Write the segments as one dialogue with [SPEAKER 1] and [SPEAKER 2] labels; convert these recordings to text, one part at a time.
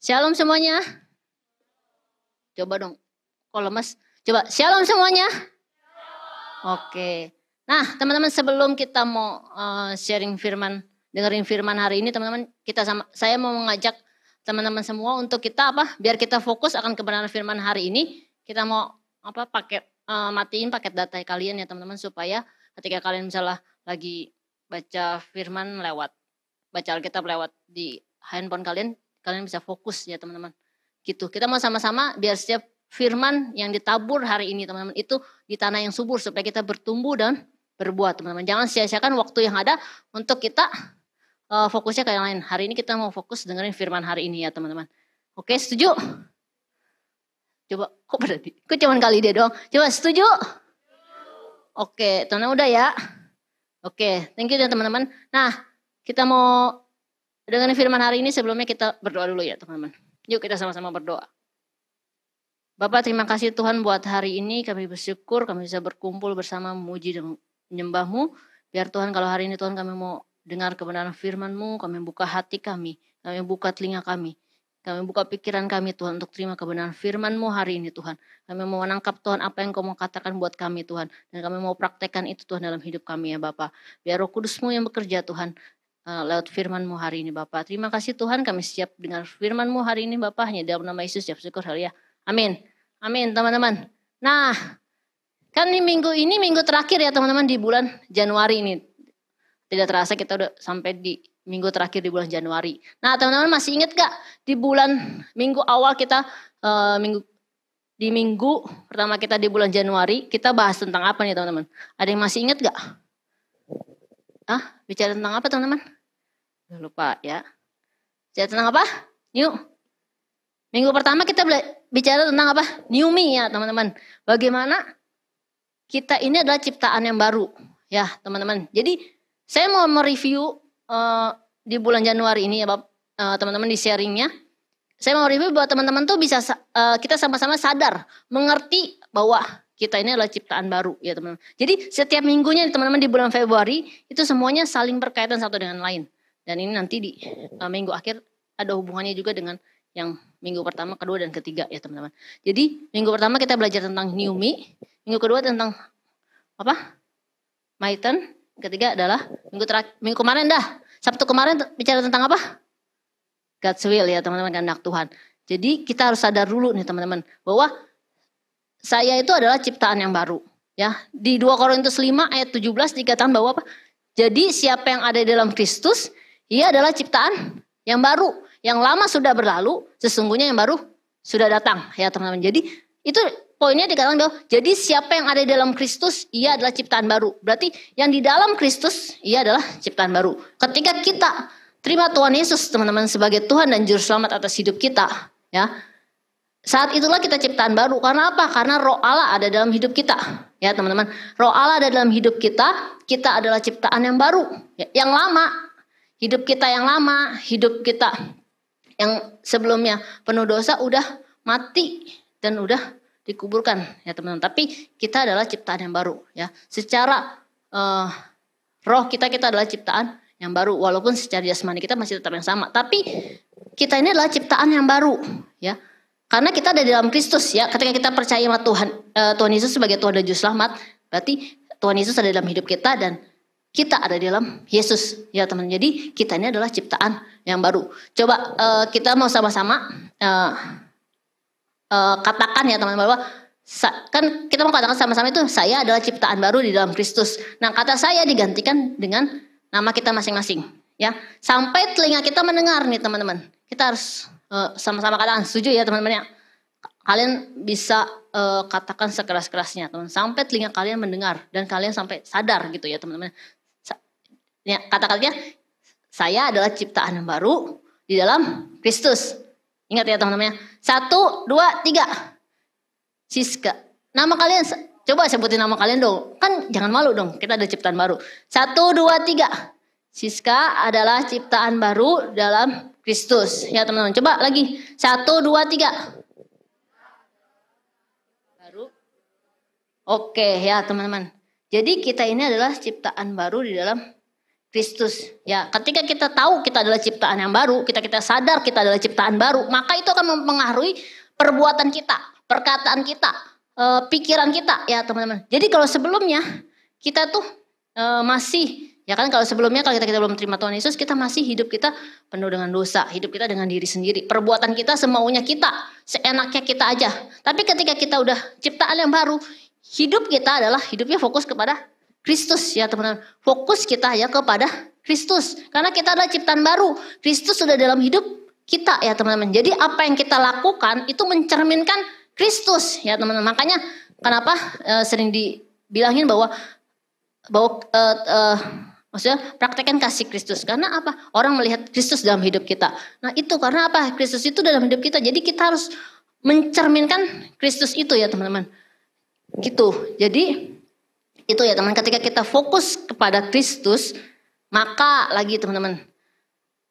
[SPEAKER 1] Shalom semuanya. Coba dong, kalau lemes. Coba, shalom semuanya. Oke. Nah, teman-teman sebelum kita mau uh, sharing firman, dengerin firman hari ini, teman-teman, kita sama, saya mau mengajak teman-teman semua untuk kita apa? Biar kita fokus akan kebenaran firman hari ini. Kita mau apa? Pakai uh, matiin paket data kalian ya teman-teman supaya ketika kalian misalnya lagi baca firman lewat, baca Alkitab lewat di handphone kalian, kalian bisa fokus ya teman-teman. Gitu. Kita mau sama-sama biar setiap firman yang ditabur hari ini teman-teman itu di tanah yang subur supaya kita bertumbuh dan berbuat teman-teman. Jangan sia-siakan waktu yang ada untuk kita uh, fokusnya ke yang lain. Hari ini kita mau fokus dengerin firman hari ini ya teman-teman. Oke, setuju? Coba, kok berarti? Kok cuman kali dia doang? Coba setuju? Oke, teman-teman udah ya. Oke, thank you ya teman-teman. Nah, kita mau dengan firman hari ini sebelumnya kita berdoa dulu ya teman-teman. Yuk kita sama-sama berdoa. Bapak terima kasih Tuhan buat hari ini kami bersyukur kami bisa berkumpul bersama memuji dan menyembahmu. Biar Tuhan kalau hari ini Tuhan kami mau dengar kebenaran FirmanMu. kami buka hati kami, kami buka telinga kami, kami buka pikiran kami Tuhan untuk terima kebenaran firman-Mu hari ini Tuhan. Kami mau menangkap Tuhan apa yang Kau mau katakan buat kami Tuhan. Dan kami mau praktekkan itu Tuhan dalam hidup kami ya Bapak. Biar roh kudusmu yang bekerja Tuhan. Eh, lewat firman-Mu hari ini Bapak. Terima kasih Tuhan kami siap dengar firman-Mu hari ini Bapak. Hanya dalam nama Yesus siap syukur ya. Amin. Amin teman-teman. Nah, kan ini minggu ini minggu terakhir ya teman-teman di bulan Januari ini. Tidak terasa kita udah sampai di minggu terakhir di bulan Januari. Nah, teman-teman masih ingat gak di bulan minggu awal kita uh, minggu di minggu pertama kita di bulan Januari kita bahas tentang apa nih teman-teman? Ada yang masih ingat gak? ah bicara tentang apa teman-teman lupa ya bicara tentang apa new minggu pertama kita bicara tentang apa new me ya teman-teman bagaimana kita ini adalah ciptaan yang baru ya teman-teman jadi saya mau mereview uh, di bulan Januari ini ya eh, teman-teman di sharingnya saya mau review bahwa teman-teman tuh bisa uh, kita sama-sama sadar mengerti bahwa kita ini adalah ciptaan baru ya teman-teman. Jadi setiap minggunya teman-teman di bulan Februari itu semuanya saling berkaitan satu dengan lain. Dan ini nanti di uh, minggu akhir ada hubungannya juga dengan yang minggu pertama, kedua dan ketiga ya teman-teman. Jadi minggu pertama kita belajar tentang new me, minggu kedua tentang apa? My turn. Ketiga adalah minggu terakhir, minggu kemarin dah. Sabtu kemarin bicara tentang apa? God's will ya teman-teman kehendak Tuhan. Jadi kita harus sadar dulu nih teman-teman bahwa saya itu adalah ciptaan yang baru. Ya, di 2 Korintus 5 ayat 17 dikatakan bahwa apa? Jadi siapa yang ada di dalam Kristus, ia adalah ciptaan yang baru. Yang lama sudah berlalu, sesungguhnya yang baru sudah datang ya teman-teman. Jadi itu poinnya dikatakan bahwa jadi siapa yang ada di dalam Kristus, ia adalah ciptaan baru. Berarti yang di dalam Kristus, ia adalah ciptaan baru. Ketika kita terima Tuhan Yesus teman-teman sebagai Tuhan dan juru selamat atas hidup kita, ya saat itulah kita ciptaan baru. Karena apa? Karena roh Allah ada dalam hidup kita. Ya teman-teman. Roh Allah ada dalam hidup kita. Kita adalah ciptaan yang baru. Ya, yang lama. Hidup kita yang lama. Hidup kita yang sebelumnya penuh dosa udah mati. Dan udah dikuburkan. Ya teman-teman. Tapi kita adalah ciptaan yang baru. Ya Secara uh, roh kita, kita adalah ciptaan yang baru. Walaupun secara jasmani kita masih tetap yang sama. Tapi kita ini adalah ciptaan yang baru. Ya karena kita ada dalam Kristus ya. Ketika kita percaya sama Tuhan, uh, Tuhan Yesus sebagai Tuhan dan Juru Selamat, berarti Tuhan Yesus ada dalam hidup kita dan kita ada di dalam Yesus ya teman. Jadi kita ini adalah ciptaan yang baru. Coba uh, kita mau sama-sama uh, uh, katakan ya teman bahwa kan kita mau katakan sama-sama itu saya adalah ciptaan baru di dalam Kristus. Nah kata saya digantikan dengan nama kita masing-masing ya sampai telinga kita mendengar nih teman-teman. Kita harus Eh, sama-sama katakan setuju ya teman-teman ya. Kalian bisa uh, katakan sekeras-kerasnya teman. Sampai telinga kalian mendengar dan kalian sampai sadar gitu ya teman-teman. ya, kata-katanya saya adalah ciptaan yang baru di dalam Kristus. Ingat ya teman-teman ya. Satu, dua, tiga. Siska. Nama kalian, coba sebutin nama kalian dong. Kan jangan malu dong, kita ada ciptaan baru. Satu, dua, tiga. Siska adalah ciptaan baru dalam Kristus. Ya teman-teman, coba lagi. Satu, dua, tiga. Baru. Oke ya teman-teman. Jadi kita ini adalah ciptaan baru di dalam Kristus. Ya, ketika kita tahu kita adalah ciptaan yang baru, kita kita sadar kita adalah ciptaan baru, maka itu akan mempengaruhi perbuatan kita, perkataan kita, eh, pikiran kita, ya teman-teman. Jadi kalau sebelumnya kita tuh eh, masih Ya kan kalau sebelumnya kalau kita kita belum terima Tuhan Yesus, kita masih hidup kita penuh dengan dosa, hidup kita dengan diri sendiri, perbuatan kita semaunya kita, seenaknya kita aja. Tapi ketika kita udah ciptaan yang baru, hidup kita adalah hidupnya fokus kepada Kristus ya teman-teman. Fokus kita ya kepada Kristus. Karena kita adalah ciptaan baru. Kristus sudah dalam hidup kita ya teman-teman. Jadi apa yang kita lakukan itu mencerminkan Kristus ya teman-teman. Makanya kenapa e, sering dibilangin bahwa bahwa e, e, Maksudnya praktekkan kasih Kristus. Karena apa? Orang melihat Kristus dalam hidup kita. Nah itu karena apa? Kristus itu dalam hidup kita. Jadi kita harus mencerminkan Kristus itu ya teman-teman. Gitu. Jadi itu ya teman. Ketika kita fokus kepada Kristus, maka lagi teman-teman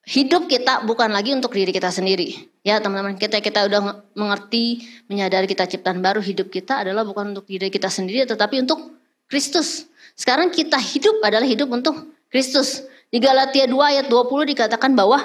[SPEAKER 1] hidup kita bukan lagi untuk diri kita sendiri. Ya teman-teman, kita kita udah mengerti, menyadari kita ciptaan baru, hidup kita adalah bukan untuk diri kita sendiri tetapi untuk Kristus. Sekarang kita hidup adalah hidup untuk Kristus. Di Galatia 2 ayat 20 dikatakan bahwa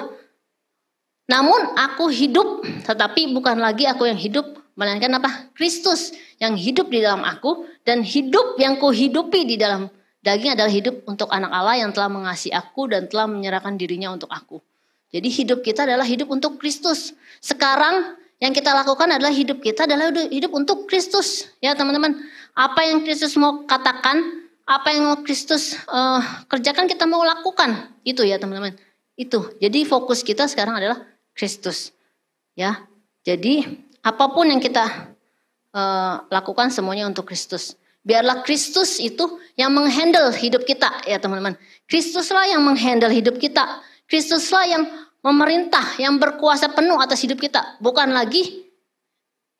[SPEAKER 1] namun aku hidup tetapi bukan lagi aku yang hidup melainkan apa? Kristus yang hidup di dalam aku dan hidup yang kuhidupi di dalam daging adalah hidup untuk anak Allah yang telah mengasihi aku dan telah menyerahkan dirinya untuk aku. Jadi hidup kita adalah hidup untuk Kristus. Sekarang yang kita lakukan adalah hidup kita adalah hidup untuk Kristus. Ya teman-teman, apa yang Kristus mau katakan apa yang Kristus uh, kerjakan kita mau lakukan itu ya teman-teman itu jadi fokus kita sekarang adalah Kristus ya jadi apapun yang kita uh, lakukan semuanya untuk Kristus biarlah Kristus itu yang menghandle hidup kita ya teman-teman Kristuslah yang menghandle hidup kita Kristuslah yang memerintah yang berkuasa penuh atas hidup kita bukan lagi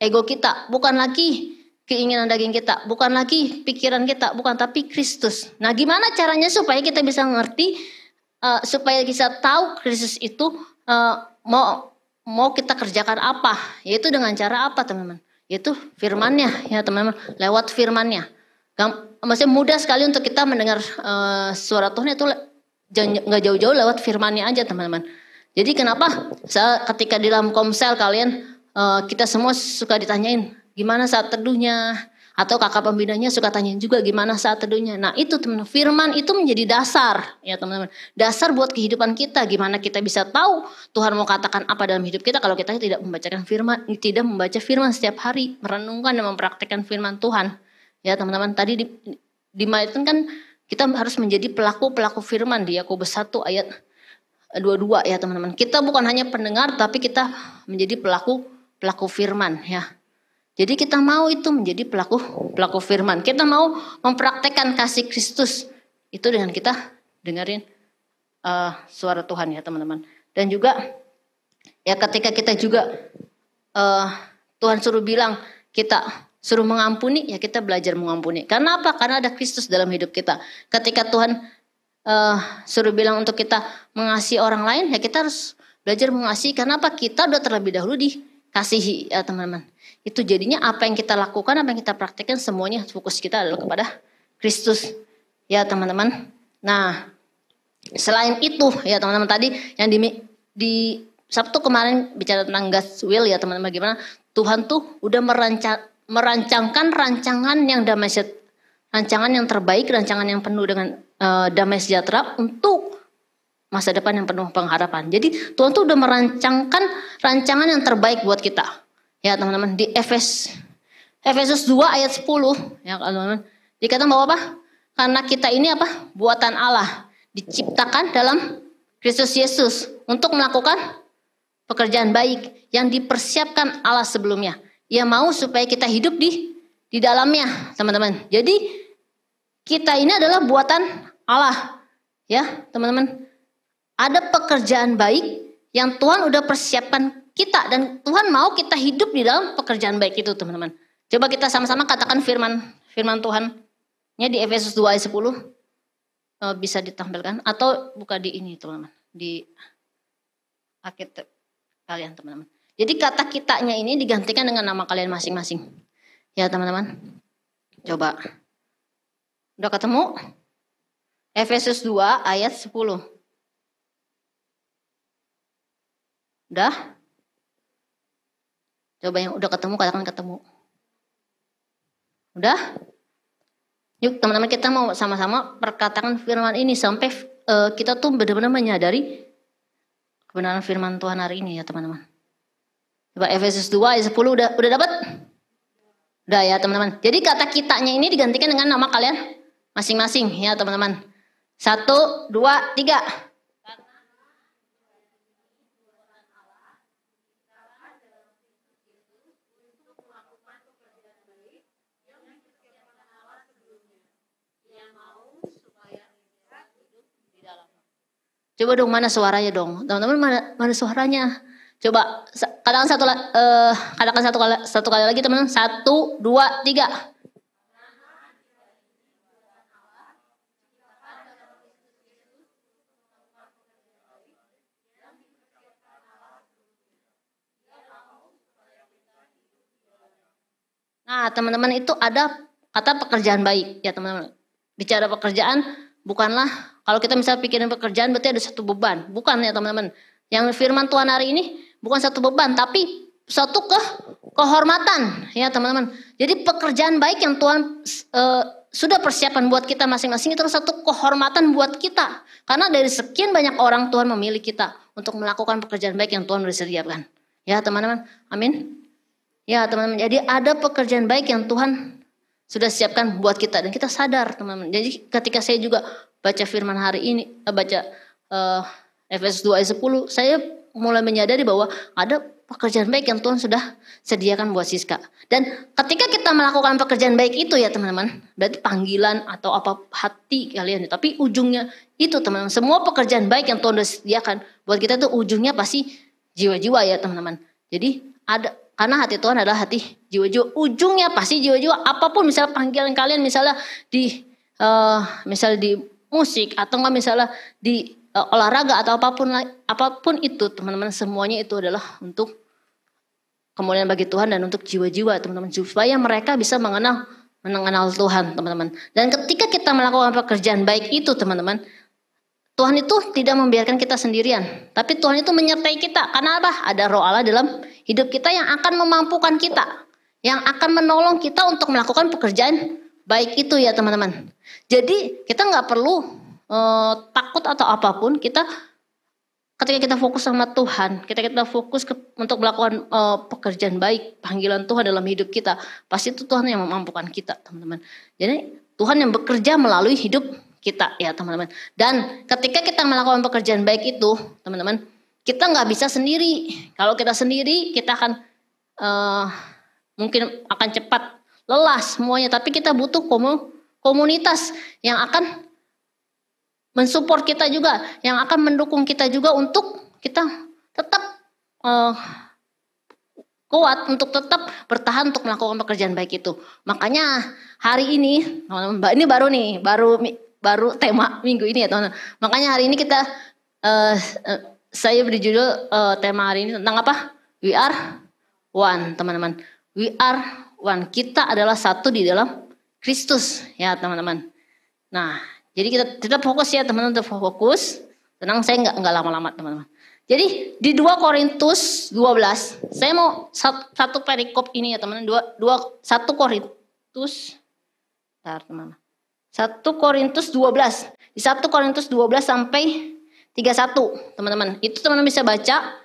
[SPEAKER 1] ego kita bukan lagi keinginan daging kita, bukan lagi pikiran kita, bukan tapi Kristus. Nah, gimana caranya supaya kita bisa mengerti uh, eh, supaya kita tahu Kristus itu uh, mau mau kita kerjakan apa? Yaitu dengan cara apa, teman-teman? Yaitu firmannya, ya teman-teman, lewat firmannya. nya maksudnya mudah sekali untuk kita mendengar uh, suara Tuhan itu nggak jauh-jauh lewat firmannya aja, teman-teman. Jadi kenapa saat ketika di dalam komsel kalian kita semua suka ditanyain gimana saat teduhnya atau kakak pembinanya suka tanya juga gimana saat teduhnya. Nah itu teman firman itu menjadi dasar ya teman-teman. Dasar buat kehidupan kita gimana kita bisa tahu Tuhan mau katakan apa dalam hidup kita kalau kita tidak membacakan firman, tidak membaca firman setiap hari, merenungkan dan mempraktekkan firman Tuhan. Ya teman-teman tadi di, di Maiton kan kita harus menjadi pelaku-pelaku firman di Yakobus 1 ayat 22 ya teman-teman. Kita bukan hanya pendengar tapi kita menjadi pelaku pelaku firman ya. Jadi kita mau itu menjadi pelaku pelaku firman. Kita mau mempraktekkan kasih Kristus itu dengan kita dengerin uh, suara Tuhan ya teman-teman. Dan juga ya ketika kita juga uh, Tuhan suruh bilang kita suruh mengampuni ya kita belajar mengampuni. Karena apa? Karena ada Kristus dalam hidup kita. Ketika Tuhan uh, suruh bilang untuk kita mengasihi orang lain ya kita harus belajar mengasihi. Karena apa? Kita udah terlebih dahulu dikasihi ya teman-teman itu jadinya apa yang kita lakukan, apa yang kita praktekkan semuanya fokus kita adalah kepada Kristus. Ya teman-teman. Nah, selain itu ya teman-teman tadi yang di, di Sabtu kemarin bicara tentang God's will ya teman-teman bagaimana Tuhan tuh udah merancang, merancangkan rancangan yang damai rancangan yang terbaik, rancangan yang penuh dengan uh, damai sejahtera untuk masa depan yang penuh pengharapan. Jadi Tuhan tuh udah merancangkan rancangan yang terbaik buat kita. Ya teman-teman di Efes Efesus 2 ayat 10 ya teman-teman. Dikatakan bahwa apa? Karena kita ini apa? Buatan Allah, diciptakan dalam Kristus Yesus untuk melakukan pekerjaan baik yang dipersiapkan Allah sebelumnya. Ia mau supaya kita hidup di di dalamnya, teman-teman. Jadi kita ini adalah buatan Allah, ya, teman-teman. Ada pekerjaan baik yang Tuhan udah persiapkan kita dan Tuhan mau kita hidup di dalam pekerjaan baik itu teman-teman. Coba kita sama-sama katakan firman firman Tuhan nya di Efesus 2 ayat 10 eh, bisa ditampilkan atau buka di ini teman-teman di paket kalian teman-teman. Jadi kata kitanya ini digantikan dengan nama kalian masing-masing. Ya teman-teman. Coba. Udah ketemu? Efesus 2 ayat 10. Udah? Coba yang udah ketemu katakan ketemu. Udah? Yuk teman-teman kita mau sama-sama perkatakan firman ini sampai uh, kita tuh benar-benar menyadari kebenaran firman Tuhan hari ini ya teman-teman. Coba Efesus 2 ayat 10 udah udah dapat? Udah ya teman-teman. Jadi kata kitanya ini digantikan dengan nama kalian masing-masing ya teman-teman. Satu, dua, tiga. Coba dong mana suaranya dong. Teman-teman mana, mana suaranya? Coba katakan satu uh, katakan satu kali satu kali lagi teman-teman. Satu, dua, tiga. Nah, teman-teman itu ada kata pekerjaan baik ya teman-teman. Bicara pekerjaan, bukanlah kalau kita misalnya pikirin pekerjaan berarti ada satu beban. Bukan ya teman-teman. Yang firman Tuhan hari ini bukan satu beban tapi satu ke kehormatan ya teman-teman. Jadi pekerjaan baik yang Tuhan e, sudah persiapan buat kita masing-masing itu satu kehormatan buat kita. Karena dari sekian banyak orang Tuhan memilih kita untuk melakukan pekerjaan baik yang Tuhan sudah sediakan. Ya teman-teman, amin. Ya teman-teman, jadi ada pekerjaan baik yang Tuhan sudah siapkan buat kita dan kita sadar teman-teman. Jadi ketika saya juga baca firman hari ini, eh, baca uh, eh, 2 ayat 10, saya mulai menyadari bahwa ada pekerjaan baik yang Tuhan sudah sediakan buat Siska. Dan ketika kita melakukan pekerjaan baik itu ya teman-teman, berarti panggilan atau apa hati kalian, ya. tapi ujungnya itu teman-teman, semua pekerjaan baik yang Tuhan sudah sediakan buat kita itu ujungnya pasti jiwa-jiwa ya teman-teman. Jadi ada karena hati Tuhan adalah hati jiwa-jiwa. Ujungnya pasti jiwa-jiwa. Apapun misalnya panggilan kalian misalnya di uh, misalnya di musik atau enggak misalnya di uh, olahraga atau apapun apapun itu teman-teman semuanya itu adalah untuk kemuliaan bagi Tuhan dan untuk jiwa-jiwa teman-teman supaya mereka bisa mengenal mengenal Tuhan teman-teman. Dan ketika kita melakukan pekerjaan baik itu teman-teman Tuhan itu tidak membiarkan kita sendirian, tapi Tuhan itu menyertai kita. Karena apa? Ada Roh Allah dalam Hidup kita yang akan memampukan kita, yang akan menolong kita untuk melakukan pekerjaan baik itu ya teman-teman. Jadi kita nggak perlu uh, takut atau apapun. Kita ketika kita fokus sama Tuhan, kita kita fokus ke, untuk melakukan uh, pekerjaan baik, panggilan Tuhan dalam hidup kita, pasti itu Tuhan yang memampukan kita, teman-teman. Jadi Tuhan yang bekerja melalui hidup kita ya teman-teman. Dan ketika kita melakukan pekerjaan baik itu, teman-teman, kita nggak bisa sendiri. Kalau kita sendiri, kita akan uh, mungkin akan cepat lelah semuanya. Tapi kita butuh komunitas yang akan mensupport kita juga, yang akan mendukung kita juga untuk kita tetap uh, kuat untuk tetap bertahan untuk melakukan pekerjaan baik itu. Makanya hari ini, ini baru nih, baru baru tema minggu ini ya teman-teman. Makanya hari ini kita uh, uh, saya berjudul uh, tema hari ini tentang apa? We are one, teman-teman. We are one. Kita adalah satu di dalam Kristus, ya teman-teman. Nah, jadi kita tetap fokus ya teman-teman, tetap fokus. Tenang, saya nggak nggak lama-lama teman-teman. Jadi di 2 Korintus 12, saya mau satu, perikop ini ya teman-teman. 2 2 1 Korintus Bentar, teman-teman. 1 Korintus 12. Di 1 Korintus 12 sampai 31 teman-teman. Itu teman-teman bisa baca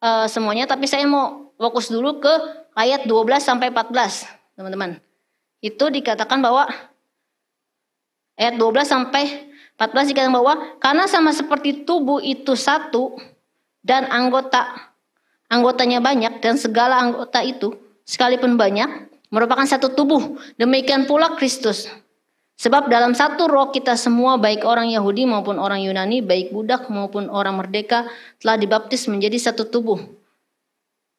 [SPEAKER 1] uh, semuanya tapi saya mau fokus dulu ke ayat 12 sampai 14 teman-teman. Itu dikatakan bahwa ayat 12 sampai 14 dikatakan bahwa karena sama seperti tubuh itu satu dan anggota anggotanya banyak dan segala anggota itu sekalipun banyak merupakan satu tubuh. Demikian pula Kristus. Sebab dalam satu roh kita semua baik orang Yahudi maupun orang Yunani, baik budak maupun orang merdeka telah dibaptis menjadi satu tubuh.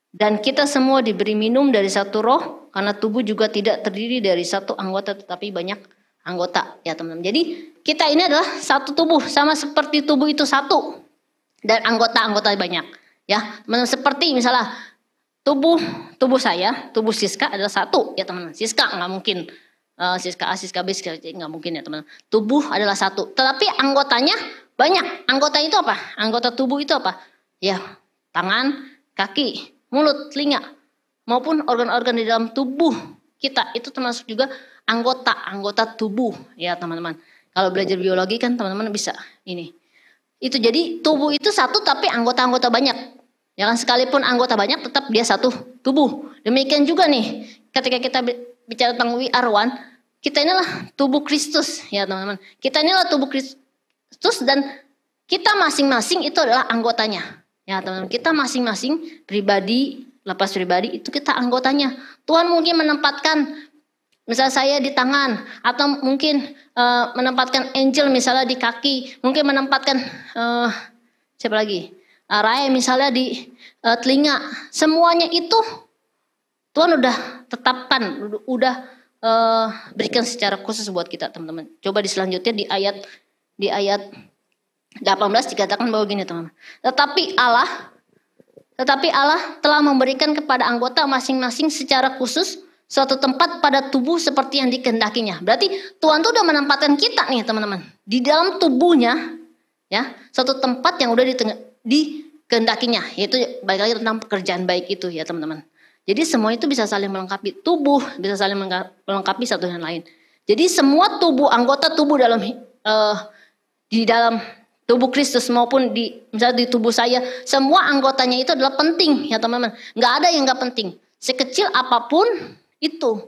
[SPEAKER 1] Dan kita semua diberi minum dari satu roh karena tubuh juga tidak terdiri dari satu anggota tetapi banyak anggota ya teman-teman. Jadi kita ini adalah satu tubuh sama seperti tubuh itu satu dan anggota-anggota banyak ya. Teman-teman seperti misalnya tubuh tubuh saya, tubuh Siska adalah satu ya teman-teman. Siska nggak mungkin siska A, siska B, siska C nggak mungkin ya teman-teman. Tubuh adalah satu, tetapi anggotanya banyak. Anggota itu apa? Anggota tubuh itu apa? Ya, tangan, kaki, mulut, telinga, maupun organ-organ di dalam tubuh kita itu termasuk juga anggota anggota tubuh ya teman-teman. Kalau belajar biologi kan teman-teman bisa ini. Itu jadi tubuh itu satu tapi anggota-anggota banyak. Ya kan sekalipun anggota banyak tetap dia satu tubuh. Demikian juga nih ketika kita bicara tentang we are one, kita inilah tubuh Kristus ya teman-teman. Kita inilah tubuh Kristus dan kita masing-masing itu adalah anggotanya. Ya teman-teman, kita masing-masing pribadi, lepas pribadi itu kita anggotanya. Tuhan mungkin menempatkan misalnya saya di tangan atau mungkin uh, menempatkan angel misalnya di kaki, mungkin menempatkan uh, siapa lagi? Uh, Raya misalnya di uh, telinga. Semuanya itu Tuhan udah tetapkan, udah uh, berikan secara khusus buat kita teman-teman. Coba di selanjutnya di ayat di ayat 18 dikatakan bahwa gini teman-teman. Tetapi Allah tetapi Allah telah memberikan kepada anggota masing-masing secara khusus suatu tempat pada tubuh seperti yang dikehendakinya. Berarti Tuhan tuh udah menempatkan kita nih teman-teman di dalam tubuhnya ya suatu tempat yang udah di dikehendakinya yaitu baik lagi tentang pekerjaan baik itu ya teman-teman. Jadi semua itu bisa saling melengkapi. Tubuh bisa saling melengkapi satu dengan lain. Jadi semua tubuh anggota tubuh dalam uh, di dalam tubuh Kristus maupun di misalnya di tubuh saya, semua anggotanya itu adalah penting ya teman-teman. Gak ada yang gak penting. Sekecil apapun itu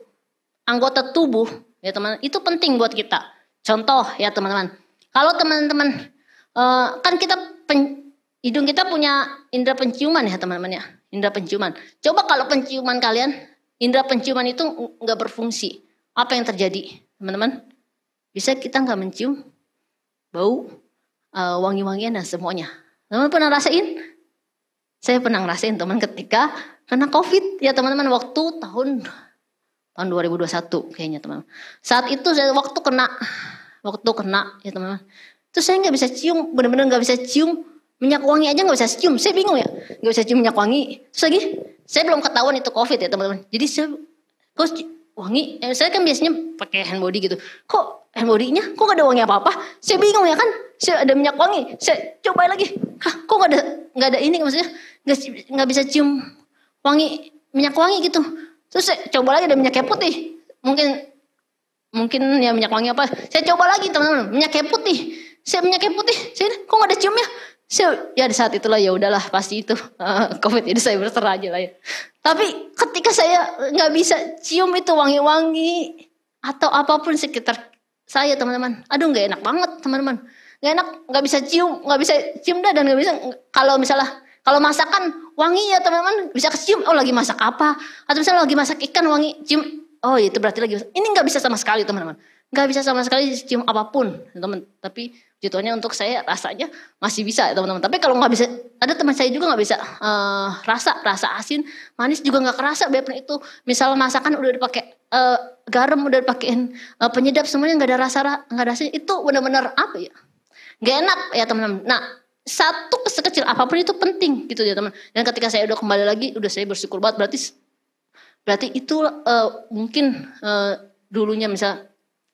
[SPEAKER 1] anggota tubuh ya teman-teman itu penting buat kita. Contoh ya teman-teman. Kalau teman-teman uh, kan kita pen, hidung kita punya indera penciuman ya teman-teman ya. Indra penciuman. Coba kalau penciuman kalian, indra penciuman itu nggak berfungsi. Apa yang terjadi, teman-teman? Bisa kita nggak mencium bau eh, wangi-wangian dan semuanya. Teman-teman pernah rasain? Saya pernah ngerasain teman ketika kena COVID ya teman-teman waktu tahun tahun 2021 kayaknya teman-teman. Saat itu saya waktu kena waktu kena ya teman-teman. Terus saya nggak bisa cium, benar-benar nggak bisa cium Minyak wangi aja nggak bisa cium. Saya bingung ya. Nggak bisa cium minyak wangi. Terus lagi, saya belum ketahuan itu COVID ya teman-teman. Jadi saya, kok wangi? Eh, saya kan biasanya pakai hand body gitu. Kok hand bodynya? Kok gak ada wangi apa-apa? Saya bingung ya kan? Saya ada minyak wangi. Saya coba lagi. Hah, kok gak ada, gak ada ini maksudnya? Gak, gak bisa cium wangi, minyak wangi gitu. Terus saya coba lagi ada minyak putih. Mungkin mungkin ya minyak wangi apa. Saya coba lagi teman-teman. Minyak putih saya minyak kayak putih saya kok gak ada ciumnya So, ya di saat itulah ya udahlah pasti itu uh, covid ini saya berserah aja lah ya. Tapi ketika saya nggak bisa cium itu wangi-wangi atau apapun sekitar saya teman-teman, aduh nggak enak banget teman-teman, nggak enak nggak bisa cium nggak bisa cium dah dan nggak bisa kalau misalnya kalau masakan wangi ya teman-teman bisa kecium oh lagi masak apa atau misalnya lagi masak ikan wangi cium oh ya itu berarti lagi masak. ini nggak bisa sama sekali teman-teman nggak bisa sama sekali cium apapun teman tapi jatuhnya untuk saya rasanya masih bisa teman-teman tapi kalau nggak bisa ada teman saya juga nggak bisa uh, rasa rasa asin manis juga nggak kerasa biarpun itu misal masakan udah dipakai uh, garam udah dipakein uh, penyedap semuanya nggak ada rasa nggak ada asin itu benar-benar apa ya gak enak ya teman-teman nah satu sekecil apapun itu penting gitu ya teman dan ketika saya udah kembali lagi udah saya bersyukur banget berarti berarti itu uh, mungkin uh, dulunya misal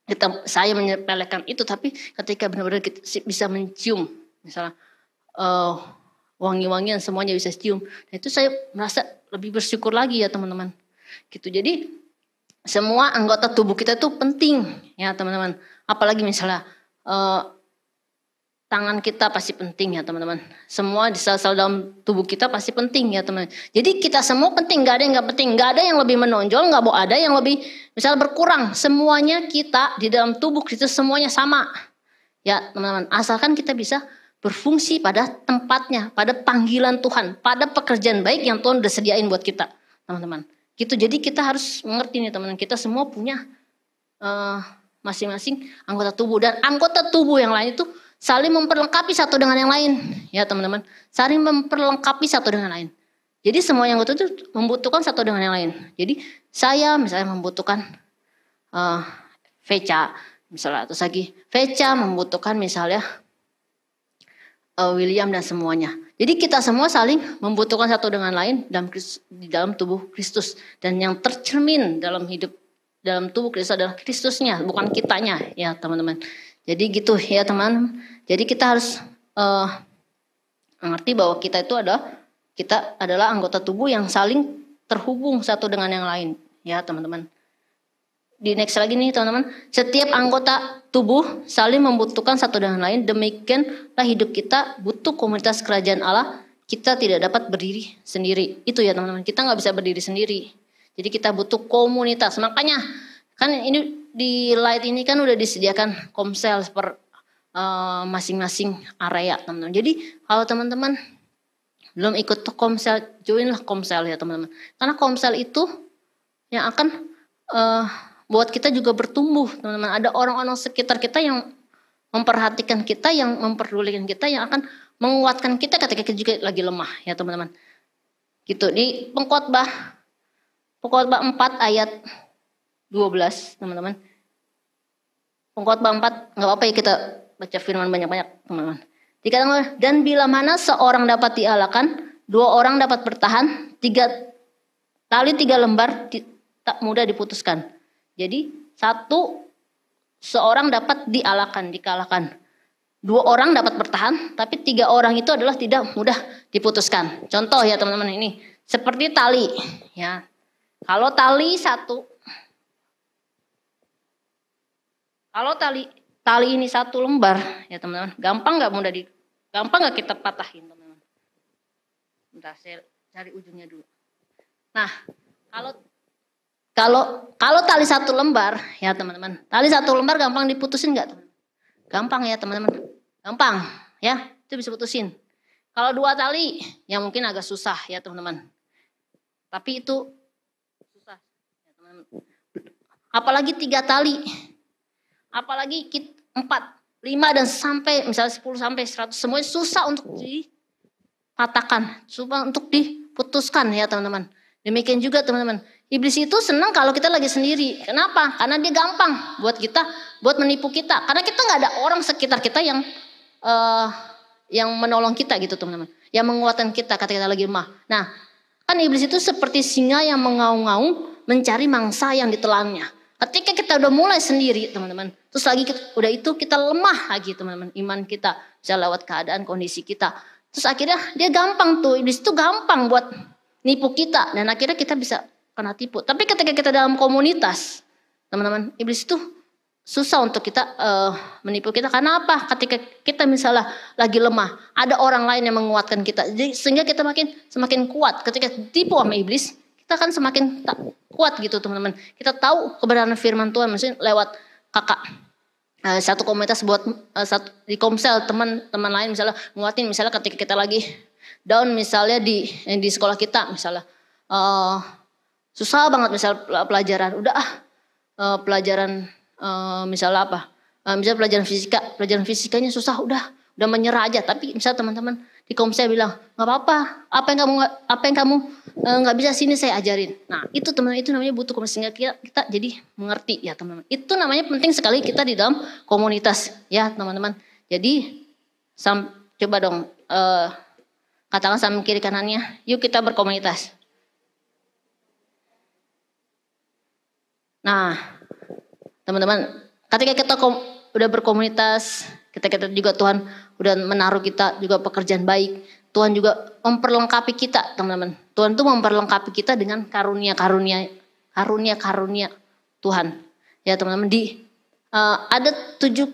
[SPEAKER 1] kita saya menyepelekan itu tapi ketika benar-benar kita bisa mencium misalnya uh, wangi-wangian semuanya bisa cium nah, itu saya merasa lebih bersyukur lagi ya teman-teman gitu jadi semua anggota tubuh kita itu penting ya teman-teman apalagi misalnya uh, tangan kita pasti penting ya teman-teman. Semua di sel-sel dalam tubuh kita pasti penting ya teman-teman. Jadi kita semua penting, gak ada yang gak penting, gak ada yang lebih menonjol, gak mau ada yang lebih misalnya berkurang. Semuanya kita di dalam tubuh kita semuanya sama. Ya teman-teman, asalkan kita bisa berfungsi pada tempatnya, pada panggilan Tuhan, pada pekerjaan baik yang Tuhan udah sediain buat kita, teman-teman. Gitu. Jadi kita harus mengerti nih teman-teman, kita semua punya eh, masing-masing uh, masing -masing anggota tubuh dan anggota tubuh yang lain itu Saling memperlengkapi satu dengan yang lain. Ya teman-teman. Saling memperlengkapi satu dengan lain. Jadi semua yang itu membutuhkan satu dengan yang lain. Jadi saya misalnya membutuhkan uh, eh, Veca. Misalnya atau lagi Veca membutuhkan misalnya uh, William dan semuanya. Jadi kita semua saling membutuhkan satu dengan lain dalam di dalam tubuh Kristus dan yang tercermin dalam hidup dalam tubuh Kristus adalah Kristusnya, bukan kitanya ya teman-teman. Jadi gitu ya teman. Jadi kita harus uh, mengerti bahwa kita itu ada kita adalah anggota tubuh yang saling terhubung satu dengan yang lain ya teman-teman. Di next lagi nih teman-teman, setiap anggota tubuh saling membutuhkan satu dengan lain. Demikianlah hidup kita butuh komunitas kerajaan Allah. Kita tidak dapat berdiri sendiri. Itu ya teman-teman. Kita nggak bisa berdiri sendiri. Jadi kita butuh komunitas. Makanya kan ini di Light ini kan udah disediakan komsel per masing eh, masing-masing area teman-teman. Jadi kalau teman-teman belum ikut komsel, join lah komsel ya teman-teman. Karena komsel itu yang akan uh, buat kita juga bertumbuh teman-teman. Ada orang-orang sekitar kita yang memperhatikan kita, yang memperdulikan kita, yang akan menguatkan kita ketika kita juga lagi lemah ya teman-teman. Gitu di pengkhotbah pengkhotbah 4 ayat 12 teman-teman. Pengkhotbah 4 nggak apa-apa ya kita baca firman banyak-banyak teman-teman. Dikatakan dan bila mana seorang dapat dialakan, dua orang dapat bertahan, tiga tali tiga lembar tak mudah diputuskan. Jadi satu seorang dapat dialakan, dikalahkan. Dua orang dapat bertahan, tapi tiga orang itu adalah tidak mudah diputuskan. Contoh ya teman-teman ini, seperti tali. Ya, kalau tali satu Kalau tali tali ini satu lembar ya teman-teman, gampang nggak mudah di gampang nggak kita patahin teman-teman. Bentar saya cari ujungnya dulu. Nah, kalau kalau kalau tali satu lembar ya teman-teman, tali satu lembar gampang diputusin nggak? Gampang ya teman-teman, gampang ya itu bisa putusin. Kalau dua tali ya mungkin agak susah ya teman-teman. Tapi itu susah ya teman-teman. Apalagi tiga tali apalagi kita 4, 5 dan sampai misalnya 10 sampai 100 semuanya susah untuk oh. dipatahkan, susah untuk diputuskan ya teman-teman. Demikian juga teman-teman, iblis itu senang kalau kita lagi sendiri. Kenapa? Karena dia gampang buat kita, buat menipu kita. Karena kita nggak ada orang sekitar kita yang uh, yang menolong kita gitu teman-teman, yang menguatkan kita kata kita lagi lemah. Nah, kan iblis itu seperti singa yang mengaung-ngaung mencari mangsa yang ditelannya. Ketika kita udah mulai sendiri teman-teman. Terus lagi kita, udah itu kita lemah lagi teman-teman. Iman kita bisa lewat keadaan kondisi kita. Terus akhirnya dia gampang tuh. Iblis itu gampang buat nipu kita. Dan akhirnya kita bisa kena tipu. Tapi ketika kita dalam komunitas. Teman-teman iblis itu susah untuk kita uh, menipu kita. Karena apa? Ketika kita misalnya lagi lemah. Ada orang lain yang menguatkan kita. Jadi, sehingga kita makin semakin kuat. Ketika tipu sama iblis kita kan semakin kuat gitu teman-teman. Kita tahu kebenaran firman Tuhan, mesti lewat kakak eh, satu komunitas buat eh, satu, di komsel teman-teman lain misalnya nguatin misalnya ketika kita lagi down misalnya di eh, di sekolah kita misalnya uh, susah banget misalnya pelajaran udah uh, pelajaran uh, misalnya apa uh, misalnya pelajaran fisika pelajaran fisikanya susah udah udah menyerah aja tapi misalnya teman-teman di saya bilang nggak apa-apa apa yang kamu apa yang kamu eh, nggak e, bisa sini saya ajarin nah itu teman-teman itu namanya butuh komunikasi kita, kita jadi mengerti ya teman-teman itu namanya penting sekali kita di dalam komunitas ya teman-teman jadi sam, coba dong e, katakan sama kiri kanannya yuk kita berkomunitas nah teman-teman ketika kita kom, udah berkomunitas kita kita juga Tuhan udah menaruh kita juga pekerjaan baik. Tuhan juga memperlengkapi kita, teman-teman. Tuhan tuh memperlengkapi kita dengan karunia-karunia karunia-karunia Tuhan. Ya, teman-teman, di uh, ada tujuh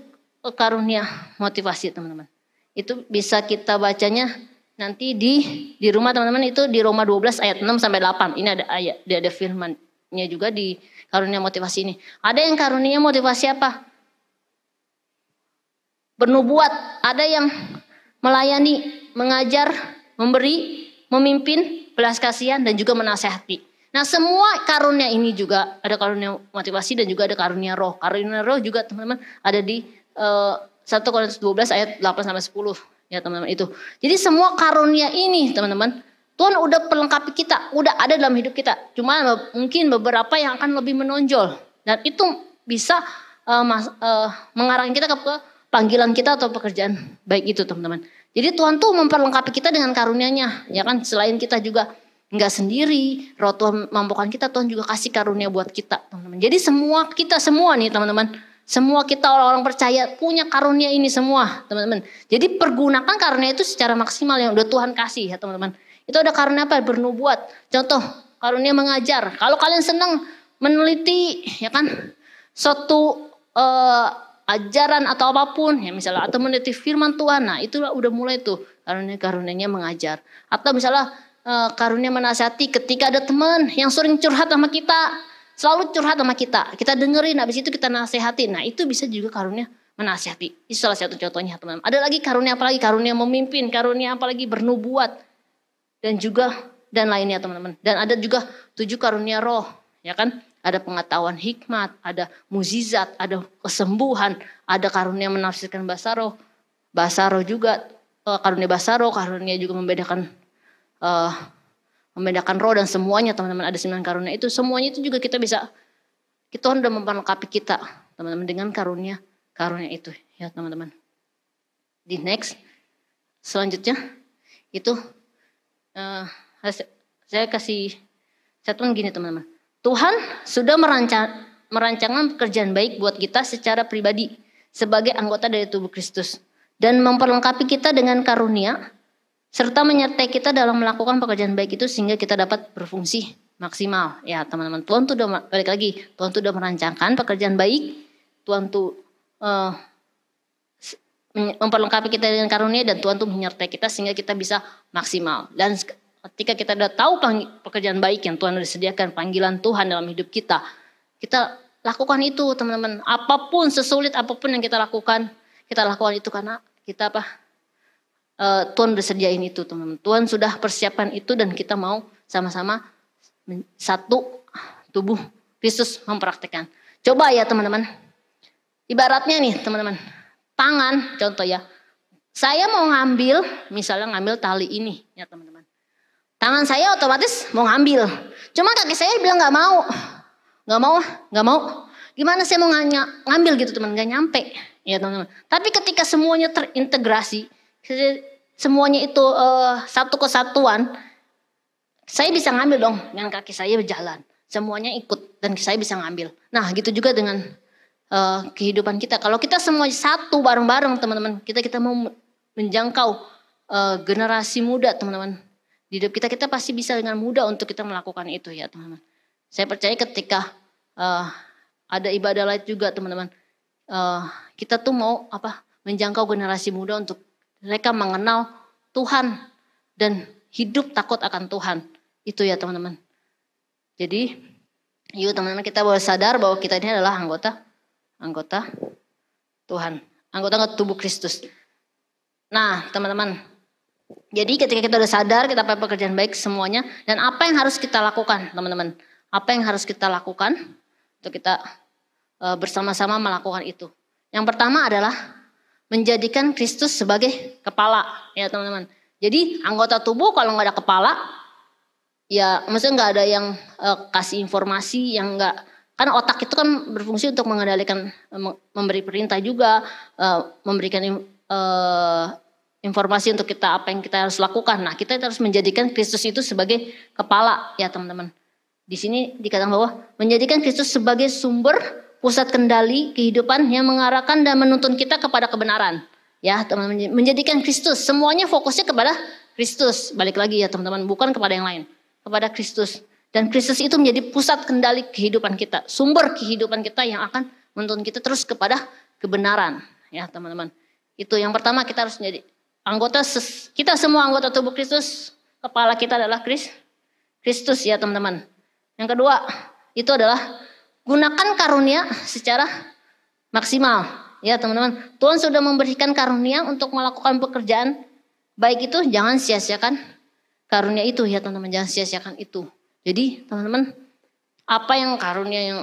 [SPEAKER 1] karunia motivasi, teman-teman. Itu bisa kita bacanya nanti di di rumah teman-teman itu di Roma 12 ayat 6 sampai 8. Ini ada ayat, dia ada firmannya juga di karunia motivasi ini. Ada yang karunia motivasi apa? bernubuat, ada yang melayani, mengajar, memberi, memimpin, belas kasihan dan juga menasehati. Nah semua karunia ini juga ada karunia motivasi dan juga ada karunia roh. Karunia roh juga teman-teman ada di uh, eh, 1 Korintus 12 ayat 8 sampai 10 ya teman-teman itu. Jadi semua karunia ini teman-teman Tuhan udah pelengkapi kita, udah ada dalam hidup kita. Cuma mungkin beberapa yang akan lebih menonjol dan itu bisa uh, eh, uh, eh, mengarahkan kita ke panggilan kita atau pekerjaan baik itu teman-teman. Jadi Tuhan tuh memperlengkapi kita dengan karunia-Nya, ya kan? Selain kita juga nggak sendiri, roh Tuhan mampukan kita, Tuhan juga kasih karunia buat kita, teman-teman. Jadi semua kita semua nih, teman-teman, semua kita orang-orang percaya punya karunia ini semua, teman-teman. Jadi pergunakan karunia itu secara maksimal yang udah Tuhan kasih ya, teman-teman. Itu ada karunia apa? Bernubuat. Contoh, karunia mengajar. Kalau kalian senang meneliti, ya kan? Suatu eh, ajaran atau apapun ya misalnya atau meneliti firman Tuhan nah itu udah mulai tuh karunia karunianya mengajar atau misalnya eh, karunia menasihati ketika ada teman yang sering curhat sama kita selalu curhat sama kita kita dengerin habis itu kita nasihati nah itu bisa juga karunia menasihati itu salah satu contohnya teman ada lagi karunia apalagi karunia memimpin karunia apalagi bernubuat dan juga dan lainnya teman-teman dan ada juga tujuh karunia roh ya kan ada pengetahuan hikmat, ada muzizat, ada kesembuhan, ada karunia menafsirkan bahasa roh. Bahasa roh juga uh, karunia bahasa roh, karunia juga membedakan uh, membedakan roh dan semuanya teman-teman ada sembilan karunia itu semuanya itu juga kita bisa kita sudah memperlengkapi kita teman-teman dengan karunia karunia itu ya teman-teman di next selanjutnya itu uh, saya kasih catatan gini teman-teman Tuhan sudah merancang, merancangkan pekerjaan baik buat kita secara pribadi sebagai anggota dari tubuh Kristus dan memperlengkapi kita dengan karunia serta menyertai kita dalam melakukan pekerjaan baik itu sehingga kita dapat berfungsi maksimal. Ya teman-teman, Tuhan tuh udah balik lagi, Tuhan tuh udah merancangkan pekerjaan baik, Tuhan tuh eh, memperlengkapi kita dengan karunia dan Tuhan tuh menyertai kita sehingga kita bisa maksimal. Dan Ketika kita sudah tahu pekerjaan baik yang Tuhan sudah sediakan panggilan Tuhan dalam hidup kita, kita lakukan itu teman-teman. Apapun sesulit apapun yang kita lakukan, kita lakukan itu karena kita apa? E, Tuhan bersediain itu teman-teman. Tuhan sudah persiapkan itu dan kita mau sama-sama satu tubuh Kristus mempraktekkan. Coba ya teman-teman. Ibaratnya nih teman-teman. Tangan contoh ya. Saya mau ngambil misalnya ngambil tali ini ya teman-teman Tangan saya otomatis mau ngambil. Cuma kaki saya bilang nggak mau. Nggak mau, nggak mau. Gimana saya mau ng ngambil gitu teman, Gak nyampe. Ya teman-teman. Tapi ketika semuanya terintegrasi, semuanya itu uh, satu kesatuan, saya bisa ngambil dong dengan kaki saya berjalan. Semuanya ikut dan saya bisa ngambil. Nah gitu juga dengan uh, kehidupan kita. Kalau kita semua satu bareng-bareng teman-teman, kita kita mau menjangkau uh, generasi muda teman-teman di hidup kita kita pasti bisa dengan mudah untuk kita melakukan itu ya teman-teman. Saya percaya ketika uh, ada ibadah lain juga teman-teman. Uh, kita tuh mau apa menjangkau generasi muda untuk mereka mengenal Tuhan dan hidup takut akan Tuhan. Itu ya teman-teman. Jadi yuk teman-teman kita boleh sadar bahwa kita ini adalah anggota anggota Tuhan, anggota tubuh Kristus. Nah, teman-teman, jadi ketika kita sudah sadar, kita punya pekerjaan baik semuanya. Dan apa yang harus kita lakukan, teman-teman? Apa yang harus kita lakukan? Untuk kita e, bersama-sama melakukan itu. Yang pertama adalah menjadikan Kristus sebagai kepala, ya teman-teman. Jadi anggota tubuh kalau nggak ada kepala, ya maksudnya nggak ada yang e, kasih informasi, yang nggak kan otak itu kan berfungsi untuk mengendalikan, e, memberi perintah juga, e, memberikan e, informasi untuk kita apa yang kita harus lakukan. Nah, kita harus menjadikan Kristus itu sebagai kepala ya, teman-teman. Di sini dikatakan bahwa menjadikan Kristus sebagai sumber pusat kendali kehidupan yang mengarahkan dan menuntun kita kepada kebenaran. Ya, teman-teman, menjadikan Kristus semuanya fokusnya kepada Kristus. Balik lagi ya, teman-teman, bukan kepada yang lain, kepada Kristus. Dan Kristus itu menjadi pusat kendali kehidupan kita, sumber kehidupan kita yang akan menuntun kita terus kepada kebenaran, ya, teman-teman. Itu yang pertama kita harus menjadi Anggota kita semua anggota tubuh Kristus, kepala kita adalah Kristus. Kristus ya teman-teman. Yang kedua itu adalah gunakan karunia secara maksimal ya teman-teman. Tuhan sudah memberikan karunia untuk melakukan pekerjaan baik itu jangan sia-siakan karunia itu ya teman-teman jangan sia-siakan itu. Jadi teman-teman apa yang karunia yang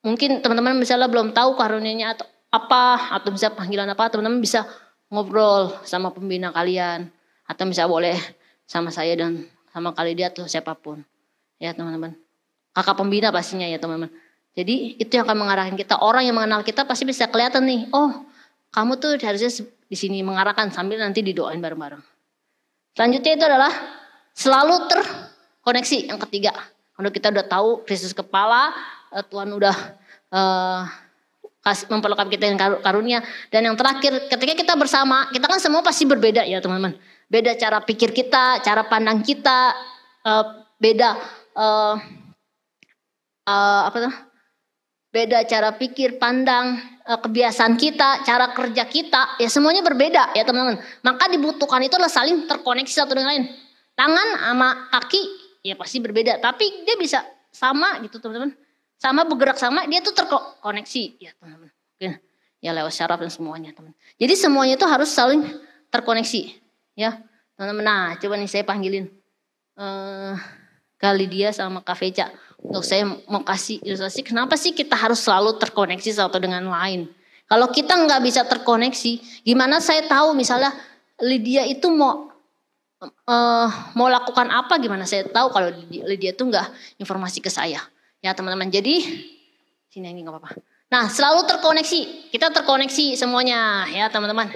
[SPEAKER 1] mungkin teman-teman misalnya belum tahu karunianya atau apa atau bisa panggilan apa teman-teman bisa ngobrol sama pembina kalian atau misalnya boleh sama saya dan sama kali dia atau siapapun ya teman-teman kakak pembina pastinya ya teman-teman jadi itu yang akan mengarahkan kita orang yang mengenal kita pasti bisa kelihatan nih oh kamu tuh harusnya di sini mengarahkan sambil nanti didoain bareng-bareng selanjutnya itu adalah selalu terkoneksi yang ketiga kalau kita udah tahu Kristus kepala eh, Tuhan udah uh, memperlengkapi kita dengan karunia. Dan yang terakhir, ketika kita bersama, kita kan semua pasti berbeda ya teman-teman. Beda cara pikir kita, cara pandang kita, uh, beda uh, apa tuh? Beda cara pikir, pandang, kebiasaan kita, cara kerja kita, ya semuanya berbeda ya teman-teman. Maka dibutuhkan itu adalah saling terkoneksi satu dengan lain. Tangan sama kaki ya pasti berbeda, tapi dia bisa sama gitu teman-teman sama bergerak sama dia tuh terkoneksi ya teman-teman. Ya lewat syaraf dan semuanya teman. Jadi semuanya itu harus saling terkoneksi ya teman-teman. Nah coba nih saya panggilin eh, kali dia sama Kak Veja. untuk saya mau kasih ilustrasi kenapa sih kita harus selalu terkoneksi satu dengan lain. Kalau kita nggak bisa terkoneksi, gimana saya tahu misalnya Lydia itu mau uh, mau lakukan apa? Gimana saya tahu kalau Lydia itu nggak informasi ke saya? Ya teman-teman, jadi sini ini nggak apa-apa. Nah selalu terkoneksi, kita terkoneksi semuanya ya teman-teman.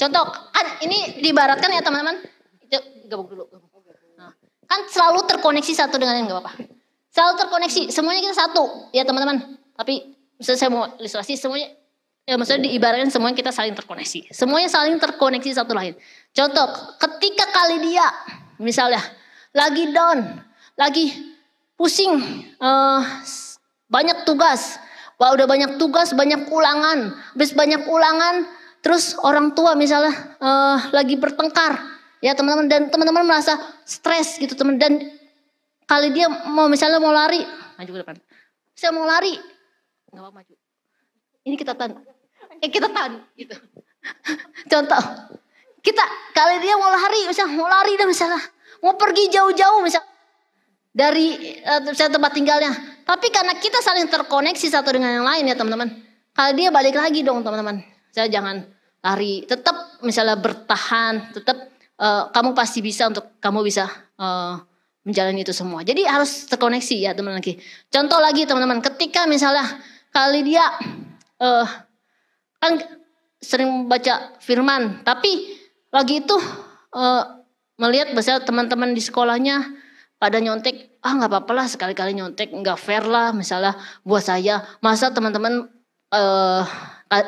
[SPEAKER 1] Contoh, kan ini diibaratkan ya teman-teman. Itu gabung dulu. Nah, kan selalu terkoneksi satu dengan yang nggak apa-apa. Selalu terkoneksi, semuanya kita satu ya teman-teman. Tapi misalnya saya mau ilustrasi semuanya Ya maksudnya diibaratkan semuanya kita saling terkoneksi. Semuanya saling terkoneksi satu lain. Contoh, ketika kali dia misalnya lagi down, lagi pusing, uh, banyak tugas. Wah udah banyak tugas, banyak ulangan. Habis banyak ulangan, terus orang tua misalnya uh, lagi bertengkar. Ya teman-teman, dan teman-teman merasa stres gitu teman. Dan kali dia mau misalnya mau lari, maju ke depan. Saya mau lari, nggak mau maju. Ini kita tahan. Eh kita tahan gitu. Contoh, kita kali dia mau lari, misalnya mau lari dan misalnya. Mau pergi jauh-jauh misalnya dari uh, tempat tinggalnya. Tapi karena kita saling terkoneksi satu dengan yang lain ya teman-teman. Kalau dia balik lagi dong teman-teman. Saya jangan lari, tetap misalnya bertahan, tetap uh, kamu pasti bisa untuk kamu bisa uh, menjalani itu semua. Jadi harus terkoneksi ya teman-teman Contoh lagi teman-teman, ketika misalnya kali dia uh, kan sering baca firman, tapi lagi itu uh, melihat bahasa teman-teman di sekolahnya pada nyontek ah nggak apa-apa lah sekali-kali nyontek nggak fair lah misalnya buat saya masa teman-teman uh,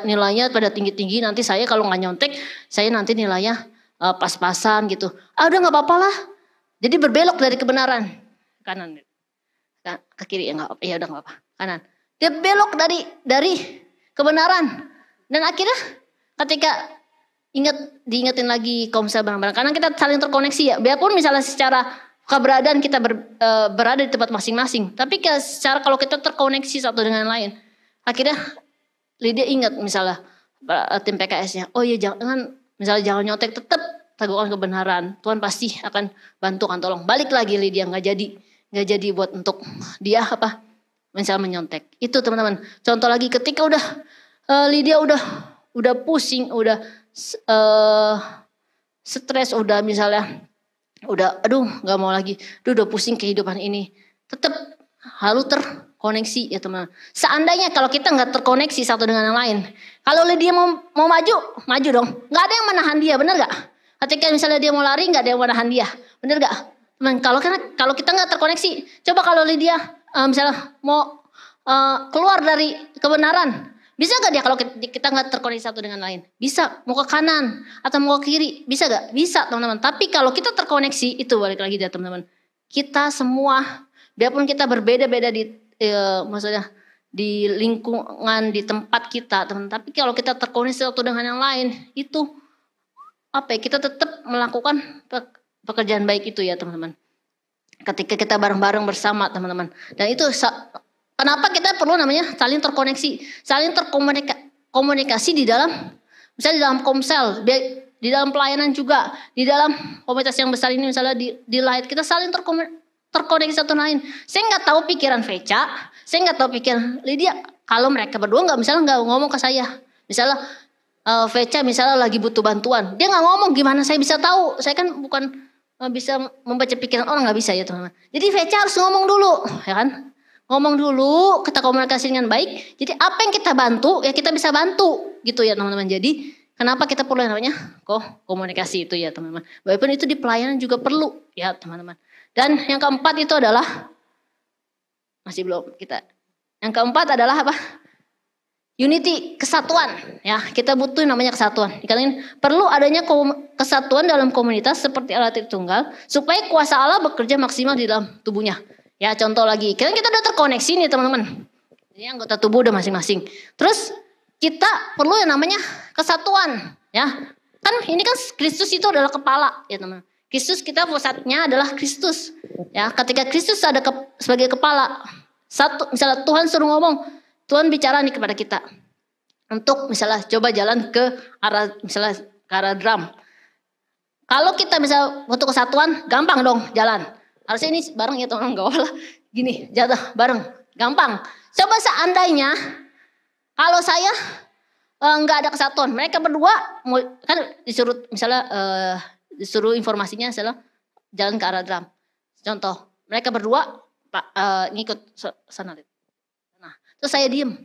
[SPEAKER 1] nilainya pada tinggi-tinggi nanti saya kalau nggak nyontek saya nanti nilainya uh, pas-pasan gitu ah udah nggak apa-apa lah jadi berbelok dari kebenaran kanan ke kiri ya nggak apa ya udah nggak apa kanan dia belok dari dari kebenaran dan akhirnya ketika ingat diingetin lagi kalau misalnya barang-barang karena kita saling terkoneksi ya biarpun misalnya secara keberadaan kita ber, e, berada di tempat masing-masing. Tapi ke, secara kalau kita terkoneksi satu dengan lain, akhirnya Lydia ingat misalnya e, tim PKS-nya, oh iya jangan misalnya jangan nyontek tetap teguhkan kebenaran. Tuhan pasti akan bantu kan tolong. Balik lagi Lydia nggak jadi nggak jadi buat untuk dia apa misalnya menyontek. Itu teman-teman. Contoh lagi ketika udah uh, Lydia udah udah pusing, udah uh, stres, udah misalnya udah aduh nggak mau lagi aduh udah pusing kehidupan ini tetap halu terkoneksi ya teman seandainya kalau kita nggak terkoneksi satu dengan yang lain kalau dia mau, mau maju maju dong nggak ada yang menahan dia bener gak ketika misalnya dia mau lari nggak ada yang menahan dia bener gak teman kalau karena kalau kita nggak terkoneksi coba kalau dia uh, misalnya mau uh, keluar dari kebenaran bisa gak dia kalau kita nggak terkoneksi satu dengan lain? Bisa. Mau ke kanan atau mau ke kiri? Bisa gak? Bisa teman-teman. Tapi kalau kita terkoneksi itu balik lagi ya teman-teman. Kita semua, biarpun kita berbeda-beda di, e, maksudnya di lingkungan di tempat kita teman. Tapi kalau kita terkoneksi satu dengan yang lain itu apa ya? Kita tetap melakukan pekerjaan baik itu ya teman-teman. Ketika kita bareng-bareng bersama teman-teman. Dan itu Kenapa kita perlu namanya saling terkoneksi, saling terkomunikasi terkomunika, di dalam misalnya di dalam komsel, di dalam pelayanan juga, di dalam komunitas yang besar ini misalnya di, di light kita saling terkomunikasi terkoneksi satu lain. Saya nggak tahu pikiran Vecha, saya nggak tahu pikiran Lydia. Kalau mereka berdua nggak misalnya nggak ngomong ke saya, misalnya uh, misalnya lagi butuh bantuan, dia nggak ngomong gimana saya bisa tahu? Saya kan bukan eh, bisa membaca pikiran orang nggak bisa ya teman-teman. Jadi Vecha harus ngomong dulu, ya kan? ngomong dulu, kita komunikasi dengan baik. Jadi apa yang kita bantu, ya kita bisa bantu gitu ya teman-teman. Jadi kenapa kita perlu yang namanya kok komunikasi itu ya teman-teman. Walaupun itu di pelayanan juga perlu ya teman-teman. Dan yang keempat itu adalah masih belum kita. Yang keempat adalah apa? Unity, kesatuan. Ya, kita butuh namanya kesatuan. Dikatakan perlu adanya kesatuan dalam komunitas seperti alat tunggal supaya kuasa Allah bekerja maksimal di dalam tubuhnya. Ya contoh lagi, kan kita udah terkoneksi nih teman-teman. Ini anggota tubuh udah masing-masing. Terus kita perlu yang namanya kesatuan ya. Kan ini kan Kristus itu adalah kepala ya teman. Kristus kita pusatnya adalah Kristus. Ya, ketika Kristus ada ke, sebagai kepala, satu misalnya Tuhan suruh ngomong, Tuhan bicara nih kepada kita. Untuk misalnya coba jalan ke arah misalnya ke arah drum. Kalau kita misalnya butuh kesatuan, gampang dong jalan. Harusnya ini bareng ya teman gak lah. Gini jatuh bareng. Gampang. Coba seandainya kalau saya eh, nggak ada kesatuan. Mereka berdua kan disuruh misalnya eh, disuruh informasinya misalnya jalan ke arah drum. Contoh, mereka berdua pak uh, eh, ngikut sana. Nah, terus saya diem.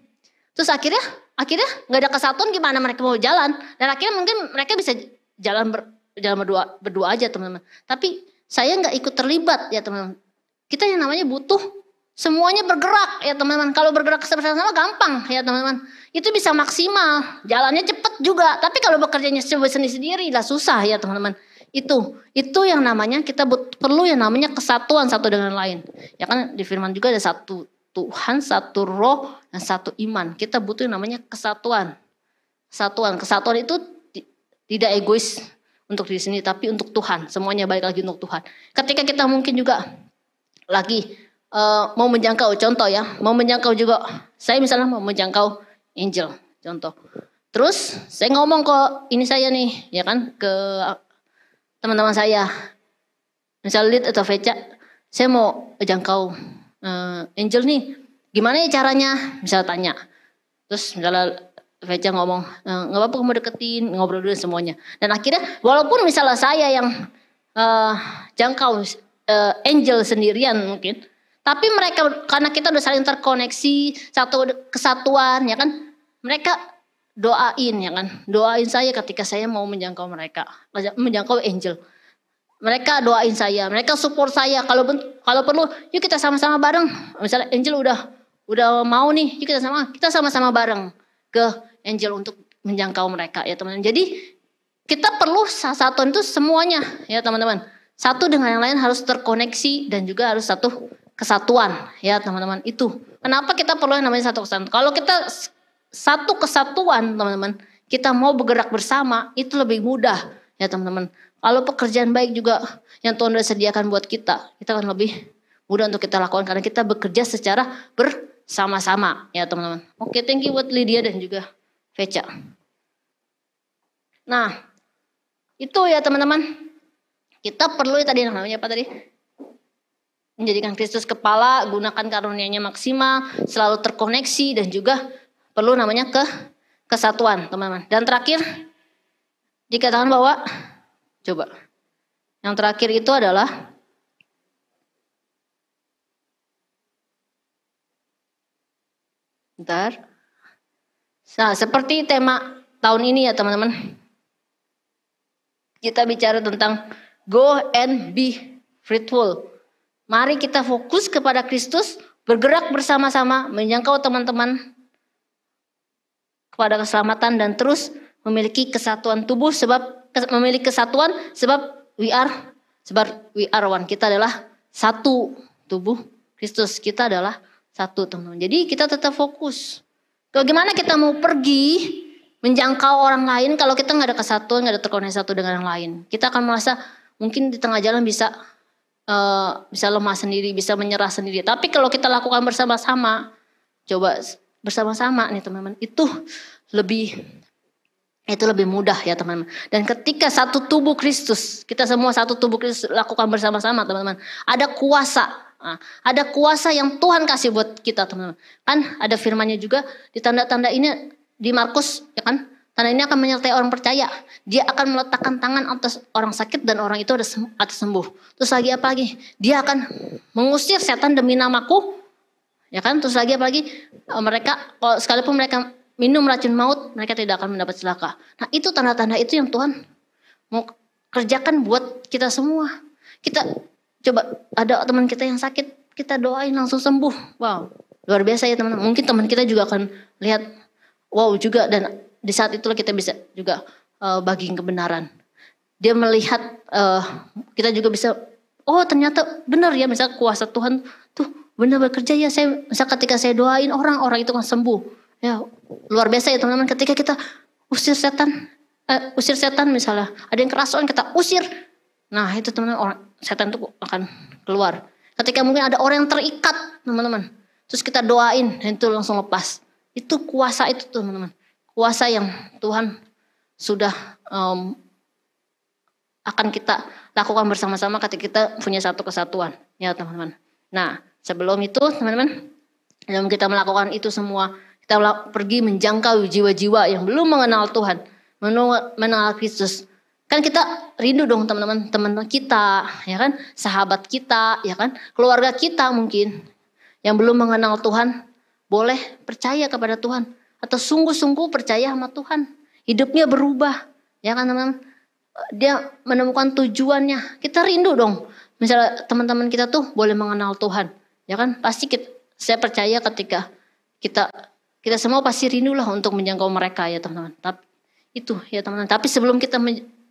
[SPEAKER 1] Terus akhirnya akhirnya nggak ada kesatuan gimana mereka mau jalan. Dan akhirnya mungkin mereka bisa jalan ber, jalan berdua berdua aja teman-teman. Tapi saya nggak ikut terlibat ya teman-teman. Kita yang namanya butuh semuanya bergerak ya teman-teman. Kalau bergerak bersama-sama gampang ya teman-teman. Itu bisa maksimal, jalannya cepat juga. Tapi kalau bekerjanya sendiri-sendiri lah susah ya teman-teman itu itu yang namanya kita but, perlu yang namanya kesatuan satu dengan lain ya kan di firman juga ada satu Tuhan satu roh dan satu iman kita butuh yang namanya kesatuan kesatuan kesatuan itu tidak egois untuk diri sendiri, tapi untuk Tuhan. Semuanya balik lagi untuk Tuhan. Ketika kita mungkin juga lagi uh, mau menjangkau, contoh ya, mau menjangkau juga. Saya misalnya mau menjangkau angel, contoh. Terus saya ngomong kok ini saya nih, ya kan, ke teman-teman saya. Misal Lid atau Veca, saya mau jangkau uh, angel nih. Gimana ya caranya? Misal tanya. Terus misalnya Veja ngomong eh, nggak apa-apa kamu deketin ngobrol dulu semuanya dan akhirnya walaupun misalnya saya yang uh, jangkau uh, angel sendirian mungkin tapi mereka karena kita udah saling terkoneksi satu kesatuan ya kan mereka doain ya kan doain saya ketika saya mau menjangkau mereka menjangkau angel mereka doain saya mereka support saya kalau kalau perlu yuk kita sama-sama bareng misalnya angel udah udah mau nih yuk kita sama kita sama-sama bareng ke angel untuk menjangkau mereka ya teman-teman. Jadi kita perlu satu itu semuanya ya teman-teman. Satu dengan yang lain harus terkoneksi dan juga harus satu kesatuan ya teman-teman itu. Kenapa kita perlu yang namanya satu kesatuan? Kalau kita satu kesatuan teman-teman, kita mau bergerak bersama itu lebih mudah ya teman-teman. Kalau pekerjaan baik juga yang Tuhan sudah sediakan buat kita, kita akan lebih mudah untuk kita lakukan karena kita bekerja secara bersama-sama ya teman-teman. Oke, okay, thank you buat Lydia dan juga becak. Nah, itu ya teman-teman. Kita perlu ya tadi namanya apa tadi? Menjadikan Kristus kepala, gunakan karunia-Nya maksimal, selalu terkoneksi dan juga perlu namanya ke kesatuan, teman-teman. Dan terakhir dikatakan bahwa coba yang terakhir itu adalah Bentar. Nah, seperti tema tahun ini ya teman-teman. Kita bicara tentang go and be fruitful. Mari kita fokus kepada Kristus, bergerak bersama-sama, menjangkau teman-teman kepada keselamatan dan terus memiliki kesatuan tubuh sebab memiliki kesatuan sebab we are sebab we are one. Kita adalah satu tubuh Kristus. Kita adalah satu teman-teman. Jadi kita tetap fokus gimana kita mau pergi menjangkau orang lain kalau kita nggak ada kesatuan, nggak ada terkoneksi satu dengan yang lain. Kita akan merasa mungkin di tengah jalan bisa uh, bisa lemah sendiri, bisa menyerah sendiri. Tapi kalau kita lakukan bersama-sama, coba bersama-sama nih teman-teman, itu lebih itu lebih mudah ya teman-teman. Dan ketika satu tubuh Kristus, kita semua satu tubuh Kristus lakukan bersama-sama teman-teman. Ada kuasa Ah, ada kuasa yang Tuhan kasih buat kita teman-teman. Kan ada firmannya juga di tanda-tanda ini di Markus ya kan Tanda ini akan menyertai orang percaya. Dia akan meletakkan tangan atas orang sakit dan orang itu ada sembuh. Terus lagi apa lagi? Dia akan mengusir setan demi namaku. Ya kan? Terus lagi apa lagi? Eh, mereka kalau sekalipun mereka minum racun maut, mereka tidak akan mendapat celaka. Nah, itu tanda-tanda itu yang Tuhan mau kerjakan buat kita semua. Kita coba ada teman kita yang sakit kita doain langsung sembuh wow luar biasa ya teman-teman mungkin teman kita juga akan lihat wow juga dan di saat itulah kita bisa juga uh, bagiin kebenaran dia melihat uh, kita juga bisa oh ternyata benar ya misal kuasa Tuhan tuh benar bekerja ya saya misal ketika saya doain orang orang itu kan sembuh ya luar biasa ya teman-teman ketika kita usir setan eh, usir setan misalnya ada yang kerasukan kita usir nah itu teman-teman orang setan itu akan keluar. Ketika mungkin ada orang yang terikat, teman-teman. Terus kita doain, dan itu langsung lepas. Itu kuasa itu, teman-teman. Kuasa yang Tuhan sudah um, akan kita lakukan bersama-sama ketika kita punya satu kesatuan. Ya, teman-teman. Nah, sebelum itu, teman-teman, dalam kita melakukan itu semua, kita pergi menjangkau jiwa-jiwa yang belum mengenal Tuhan, mengenal Kristus, kan kita rindu dong teman-teman teman kita ya kan sahabat kita ya kan keluarga kita mungkin yang belum mengenal Tuhan boleh percaya kepada Tuhan atau sungguh-sungguh percaya sama Tuhan hidupnya berubah ya kan teman-teman dia menemukan tujuannya kita rindu dong misalnya teman-teman kita tuh boleh mengenal Tuhan ya kan pasti kita, saya percaya ketika kita kita semua pasti rindulah untuk menjangkau mereka ya teman-teman tapi itu ya teman-teman tapi sebelum kita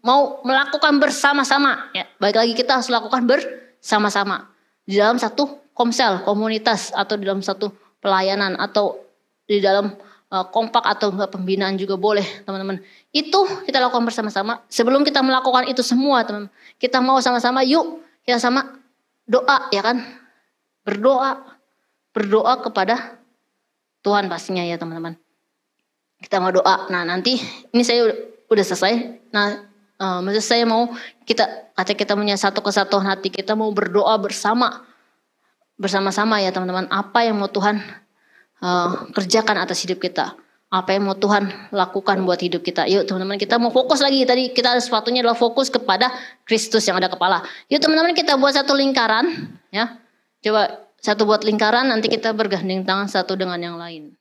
[SPEAKER 1] mau melakukan bersama-sama ya. Baik lagi kita harus lakukan bersama-sama di dalam satu komsel, komunitas atau di dalam satu pelayanan atau di dalam uh, kompak atau pembinaan juga boleh, teman-teman. Itu kita lakukan bersama-sama. Sebelum kita melakukan itu semua, teman, -teman kita mau sama-sama yuk kita sama doa ya kan? Berdoa. Berdoa kepada Tuhan pastinya ya, teman-teman. Kita mau doa. Nah, nanti ini saya udah selesai. Nah, Uh, maksud saya mau kita kata kita punya satu kesatuan hati kita mau berdoa bersama bersama-sama ya teman-teman apa yang mau Tuhan uh, kerjakan atas hidup kita apa yang mau Tuhan lakukan buat hidup kita yuk teman-teman kita mau fokus lagi tadi kita sepatunya adalah fokus kepada Kristus yang ada kepala yuk teman-teman kita buat satu lingkaran ya coba satu buat lingkaran nanti kita bergandeng tangan satu dengan yang lain